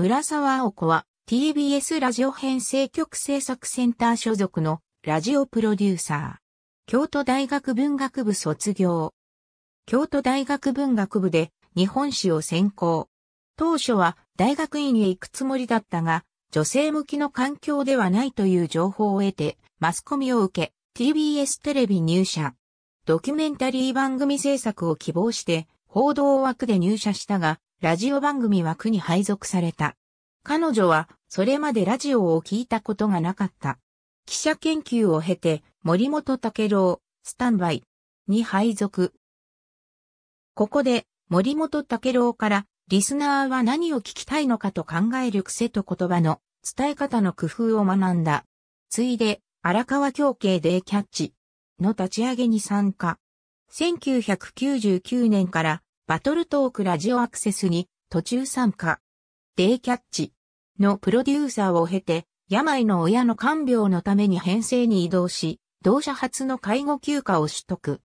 村沢おこは TBS ラジオ編成局制作センター所属のラジオプロデューサー。京都大学文学部卒業。京都大学文学部で日本史を専攻。当初は大学院へ行くつもりだったが、女性向きの環境ではないという情報を得て、マスコミを受け、TBS テレビ入社。ドキュメンタリー番組制作を希望して、報道枠で入社したが、ラジオ番組枠に配属された。彼女は、それまでラジオを聞いたことがなかった。記者研究を経て、森本武郎、スタンバイに配属。ここで、森本武郎から、リスナーは何を聞きたいのかと考える癖と言葉の伝え方の工夫を学んだ。ついで、荒川協慶でキャッチの立ち上げに参加。1999年からバトルトークラジオアクセスに途中参加。デイキャッチのプロデューサーを経て、病の親の看病のために編成に移動し、同社初の介護休暇を取得。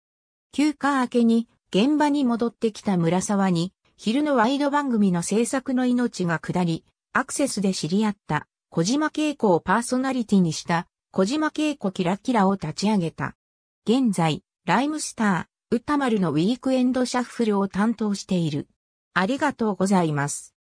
休暇明けに現場に戻ってきた村沢に、昼のワイド番組の制作の命が下り、アクセスで知り合った小島恵子をパーソナリティにした小島恵子キラキラを立ち上げた。現在、ライムスター、歌丸のウィークエンドシャッフルを担当している。ありがとうございます。